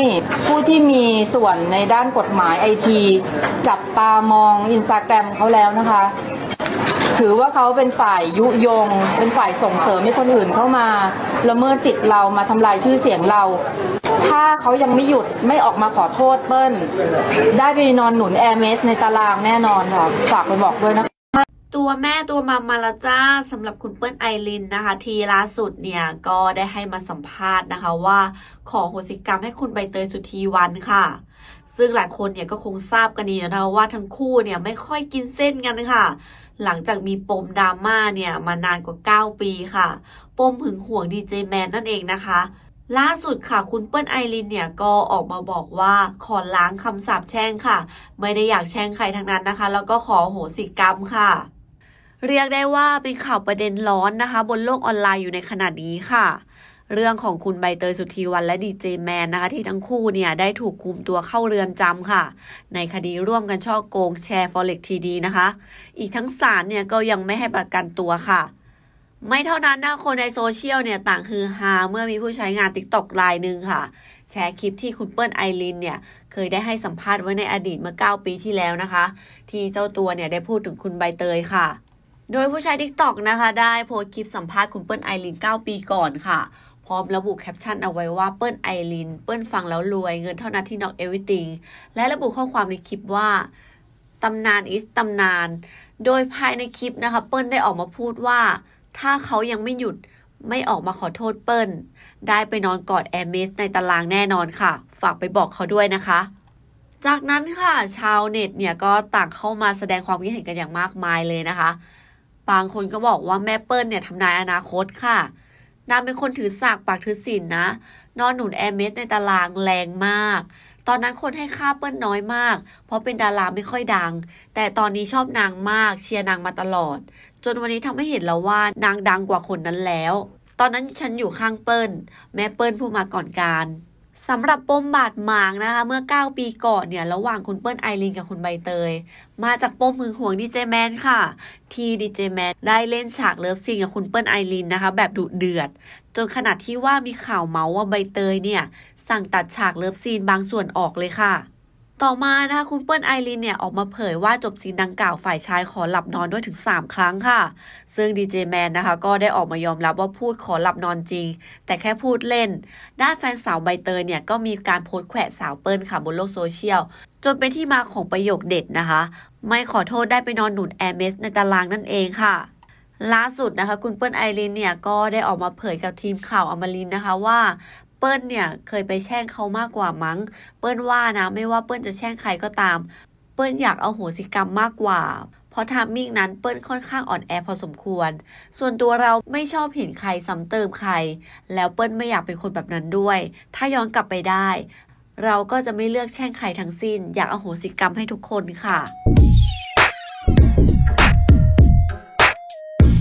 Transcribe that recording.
ให้ผู้ที่มีส่วนในด้านกฎหมายไอที จับตามองอินสตาแกรมเขาแล้วนะคะ ถือว่าเขาเป็นฝ่ายยุยง เป็นฝ่ายส่งเสริมให้คนอื่นเข้ามาละเมิดสิทธิ์เรามาทำลายชื่อเสียงเรา ถ้าเขายังไม่หยุดไม่ออกมาขอโทษเปิ้ลได้ไปนอนหนุนแอร์เมสในตารางแน่นอนค่ะ ฝากไปบอกด้วยนะคะตัวแม่ตัวมามาละจ้าสำหรับคุณเปิ้ลไอรินนะคะทีล่าสุดเนี่ยก็ได้ให้มาสัมภาษณ์นะคะว่าขอโหสิกรรมให้คุณใบเตยสุธีวันค่ะ ซึ่งหลายคนเนี่ยก็คงทราบกันดีนะว่าทั้งคู่เนี่ยไม่ค่อยกินเส้นกันค่ะหลังจากมีปมดราม่าเนี่ยมานานกว่า 9 ปีค่ะ ปมหึงหวงดีเจแมนนั่นเองนะคะล่าสุดค่ะคุณเปิ้ลไอรินเนี่ยก็ออกมาบอกว่าขอล้างคำสาปแช่งค่ะ ไม่ได้อยากแช่งใครทั้งนั้นนะคะ แล้วก็ขอโหสิกรรมค่ะเรียกได้ว่า เป็นข่าวประเด็นร้อนนะคะ บนโลกออนไลน์อยู่ในขณะนี้ค่ะ เรื่องของคุณใบเตยสุธีวันและดีเจแมนนะคะที่ทั้งคู่เนี่ยได้ถูกคุมตัวเข้าเรือนจำค่ะ ในคดีร่วมกันช่อโกง แชร์ฟอเร็กทีดีนะคะ อีกทั้งศาลเนี่ย ก็ยังไม่ให้ประกันตัวค่ะ ไม่เท่านั้นนะคนในโซเชียลเนี่ยต่างฮือฮาเมื่อมีผู้ใช้งานติ๊กต็อกรายหนึ่งค่ะแชร์คลิปที่คุณเปิ้ลไอรินเนี่ย เคยได้ให้สัมภาษณ์ไว้ในอดีตเมื่อ9ปีที่แล้วนะคะ ที่เจ้าตัวเนี่ยได้พูดถึงคุณใบเตยค่ะโดยผู้ใช้ TikTok นะคะได้โพสคลิปสัมภาษณ์คุณเปิ้ลไอริน9 ปีก่อนค่ะ พร้อมระบุแคปชั่นเอาไว้ว่าเปิ้ลไอรินเปิ้ลฟังแล้วรวยเงินเท่านั้นที่น็อกเอวิติงและระบุข้อความในคลิปว่า ตำนานอิสตำนาน โดยภายในคลิปนะคะเปิ้ลได้ออกมาพูดว่า ถ้าเขายังไม่หยุดไม่ออกมาขอโทษเปิ้ลได้ไปนอนกอดแอมเมสในตารางแน่นอนค่ะ ฝากไปบอกเขาด้วยนะคะ จากนั้นค่ะชาวเน็ตเนี่ยก็ต่างเข้ามาแสดงความคิดเห็นกันอย่างมากมายเลยนะคะบางคนก็บอกว่าแม่เปิ้ลเนี่ยทำนายอนาคตค่ะ นางเป็นคนถือสากปากถือศีลนนะนอนหนุนแอร์เมสในตารางแรงมาก ตอนนั้นคนให้ค่าเปิ้ลน้อยมาก เพราะเป็นดาราไม่ค่อยดัง แต่ตอนนี้ชอบนางมากเชียร์นางมาตลอด จนวันนี้ทำให้เห็นแล้วว่านางดังกว่าคนนั้นแล้ว ตอนนั้นฉันอยู่ข้างเปิ้ลแม่เปิ้ลพูดมาก่อนการสำหรับปมบาดหมางนะคะ เมื่อ 9 ปีก่อนเนี่ยระหว่างคุณเปิ้ลไอรินกับคุณใบเตย มาจากปมหึงหวงดีเจแมนค่ะ ที่ดีเจแมนได้เล่นฉากเลิฟซีนกับคุณเปิ้ลไอรินนะคะ แบบดุเดือด จนขนาดที่ว่ามีข่าวเมาส์ว่าใบเตยเนี่ย สั่งตัดฉากเลิฟซีนบางส่วนออกเลยค่ะต่อมานะคะคุณเปิ้ลไอรินเนี่ยออกมาเผยว่าจบซีนดังกล่าวฝ่ายชายขอหลับนอนด้วยถึง 3 ครั้งค่ะ ซึ่งดีเจแมนนะคะก็ได้ออกมายอมรับว่าพูดขอหลับนอนจริง แต่แค่พูดเล่น ด้านแฟนสาวใบเตยเนี่ยก็มีการโพสต์แขวะสาวเปิ้ลค่ะบนโลกโซเชียลจนเป็นที่มาของประโยคเด็ดนะคะไม่ขอโทษได้ไปนอนหนุนแอร์เมสในตารางนั่นเองค่ะล่าสุดนะคะคุณเปิ้ลไอรินเนี่ยก็ได้ออกมาเผยกับทีมข่าวอมรินนะคะว่าเปิ้ลเนี่ยเคยไปแช่งเขามากกว่ามั้ง เปิ้ลว่านะไม่ว่าเปิ้ลจะแช่งใครก็ตาม เปิ้ลอยากเอาโหสิกรรมมากกว่า เพราะทามมิ่งนั้นเปิ้ลค่อนข้างอ่อนแอพอสมควร ส่วนตัวเราไม่ชอบเห็นใครซ้ำเติมใคร แล้วเปิ้ลไม่อยากเป็นคนแบบนั้นด้วย ถ้าย้อนกลับไปได้ เราก็จะไม่เลือกแช่งใครทั้งสิ้น อยากเอาโหสิกรรมให้ทุกคนค่ะ